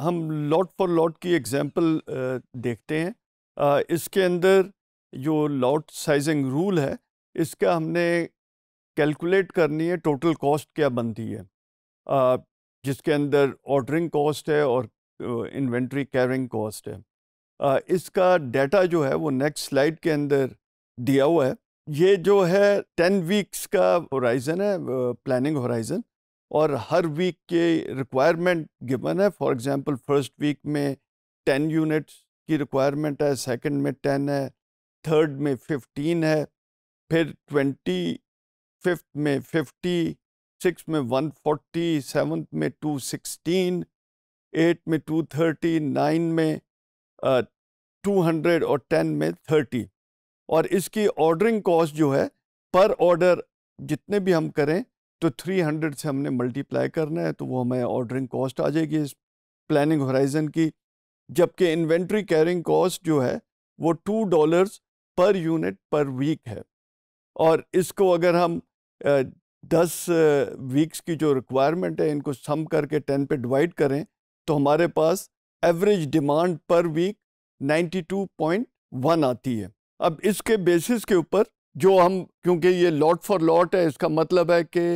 हम lot for lot की example देखते हैं इसके अंदर जो लॉट साइजिंग रूल है इसका हमने कैलकुलेट करनी है टोटल कॉस्ट क्या बनती है जिसके अंदर ऑर्डरिंग कॉस्ट है और इन्वेंट्री कैरिंग कॉस्ट है इसका डाटा जो है वो नेक्स्ट स्लाइड के अंदर दिया हुआ है ये जो है टेन वीक्स का होराइज़न है प्लानिंग होराइज़न और हर वीक के रिक्वायरमेंट गिवन है फॉर एग्जांपल फर्स्ट वीक में टेन यूनिट्स की रिक्वायरमेंट है सेकंड में टेन है थर्ड में फिफ्टीन है फिर ट्वेंटी फिफ्थ में फिफ्टी सिक्स में वन फोर्टी सेवन्थ में टू सिक्सटीन एट में टू थर्टी नाइन में टू हंड्रेड और टेन में थर्टी और इसकी ऑर्डरिंग कॉस्ट जो है पर ऑर्डर जितने भी हम करें तो 300 से हमने मल्टीप्लाई करना है तो वो हमें ऑर्डरिंग कॉस्ट आ जाएगी इस प्लानिंग हॉराइजन की जबकि इन्वेंट्री कैरिंग कॉस्ट जो है वो two dollars per unit per week है और इसको अगर हम दस वीक्स की जो रिक्वायरमेंट है इनको सम करके टेन पे डिवाइड करें तो हमारे पास एवरेज डिमांड पर वीक 92.1 आती है अब इसके बेसिस के ऊपर जो हम क्योंकि ये लॉट फॉर लॉट है इसका मतलब है कि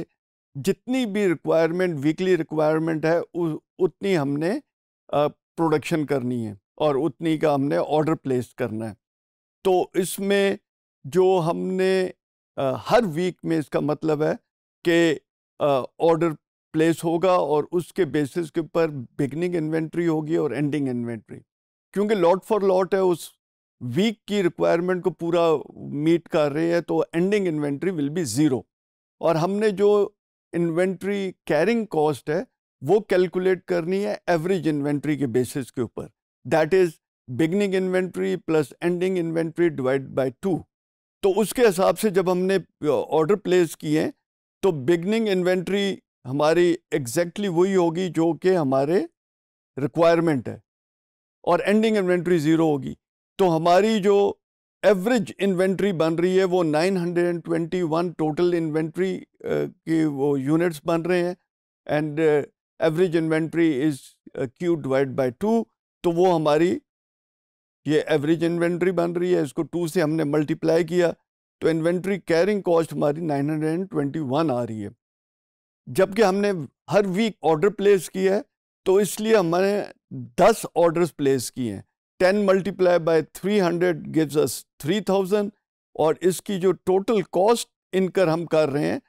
जितनी भी रिक्वायरमेंट वीकली रिक्वायरमेंट है उ, उतनी हमने प्रोडक्शन करनी है और उतनी का हमने ऑर्डर प्लेस करना है तो इसमें जो हमने आ, हर वीक में इसका मतलब है कि ऑर्डर प्लेस होगा और उसके बेसिस के ऊपर बिगनिंग इन्वेंट्री होगी और एंडिंग इन्वेंट्री क्योंकि लॉट फॉर लॉट है उस वीक की रिक्वायरमेंट को पूरा मीट कर रहे हैं तो ending inventory will be zero और हमने जो इन्वेंट्री कैरिंग कॉस्ट है वो कैलकुलेट करनी है एवरेज इन्वेंट्री के बेसिस के ऊपर that is beginning inventory plus ending inventory divide by two तो उसके हिसाब से जब हमने ऑर्डर प्लेस किए तो बिगनिंग इन्वेंट्री हमारी एग्जैक्टली exactly वही होगी जो कि हमारे रिक्वायरमेंट है और एंडिंग इन्वेंट्री ज़ीरो होगी तो हमारी जो एवरेज इन्वेंट्री बन रही है वो 921 टोटल इन्वेंट्री की वो यूनिट्स बन रहे हैं and average inventory is Q divide by two तो वो हमारी ये एवरेज इन्वेंट्री बन रही है इसको टू से हमने मल्टीप्लाई किया तो इन्वेंट्री कैरिंग कॉस्ट हमारी 921 आ रही है जबकि हमने हर वीक ऑर्डर प्लेस किया है तो इसलिए हमने 10 ऑर्डर्स प्लेस किए हैं 10 multiply by 300 gives us thousand और इसकी जो टोटल कॉस्ट इनकर हम कर रहे हैं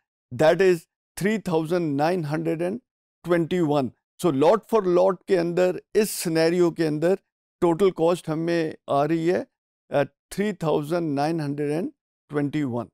that is 3921 so lot for lot के अंदर इस सिनेरियो के अंदर टोटल कॉस्ट हमें आ रही है three thousand nine hundred and twenty one